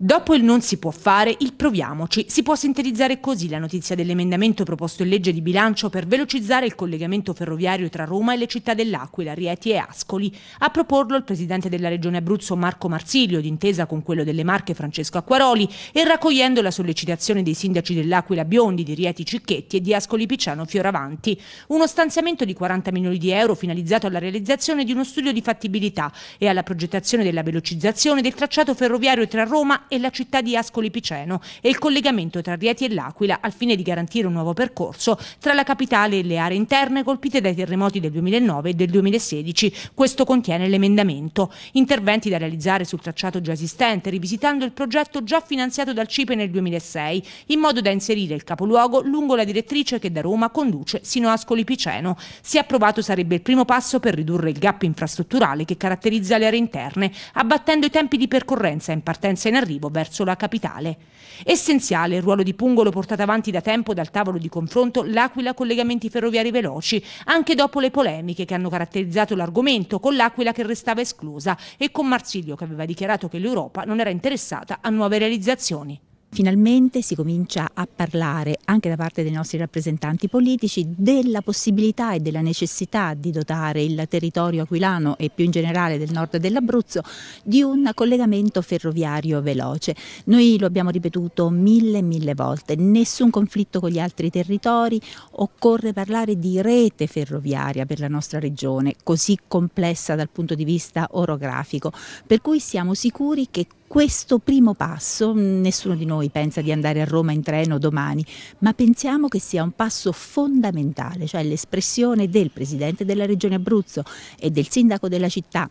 Dopo il non si può fare, il proviamoci. Si può sintetizzare così la notizia dell'emendamento proposto in legge di bilancio per velocizzare il collegamento ferroviario tra Roma e le città dell'Aquila, Rieti e Ascoli. A proporlo il presidente della regione Abruzzo Marco Marsilio, d'intesa con quello delle Marche Francesco Acquaroli, e raccogliendo la sollecitazione dei sindaci dell'Aquila Biondi, di Rieti Cicchetti e di Ascoli Picciano Fioravanti. Uno stanziamento di 40 milioni di euro finalizzato alla realizzazione di uno studio di fattibilità e alla progettazione della velocizzazione del tracciato ferroviario tra Roma e la città di Ascoli Piceno e il collegamento tra Rieti e L'Aquila al fine di garantire un nuovo percorso tra la capitale e le aree interne colpite dai terremoti del 2009 e del 2016. Questo contiene l'emendamento. Interventi da realizzare sul tracciato già esistente, rivisitando il progetto già finanziato dal CIPE nel 2006, in modo da inserire il capoluogo lungo la direttrice che da Roma conduce sino a Ascoli Piceno. Se approvato sarebbe il primo passo per ridurre il gap infrastrutturale che caratterizza le aree interne, abbattendo i tempi di percorrenza in partenza e in arrivo arrivo verso la capitale. Essenziale il ruolo di Pungolo portato avanti da tempo dal tavolo di confronto L'Aquila collegamenti ferroviari veloci, anche dopo le polemiche che hanno caratterizzato l'argomento, con l'Aquila che restava esclusa e con Marsiglio che aveva dichiarato che l'Europa non era interessata a nuove realizzazioni. Finalmente si comincia a parlare anche da parte dei nostri rappresentanti politici della possibilità e della necessità di dotare il territorio aquilano e più in generale del nord dell'Abruzzo di un collegamento ferroviario veloce. Noi lo abbiamo ripetuto mille e mille volte, nessun conflitto con gli altri territori, occorre parlare di rete ferroviaria per la nostra regione, così complessa dal punto di vista orografico, per cui siamo sicuri che questo primo passo, nessuno di noi pensa di andare a Roma in treno domani, ma pensiamo che sia un passo fondamentale, cioè l'espressione del Presidente della Regione Abruzzo e del Sindaco della città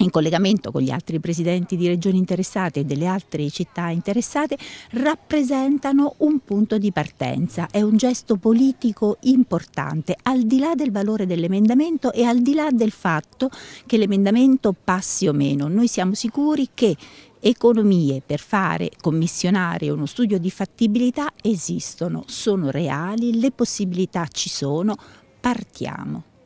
in collegamento con gli altri presidenti di regioni interessate e delle altre città interessate, rappresentano un punto di partenza. È un gesto politico importante, al di là del valore dell'emendamento e al di là del fatto che l'emendamento passi o meno. Noi siamo sicuri che economie per fare commissionare uno studio di fattibilità esistono, sono reali, le possibilità ci sono, partiamo.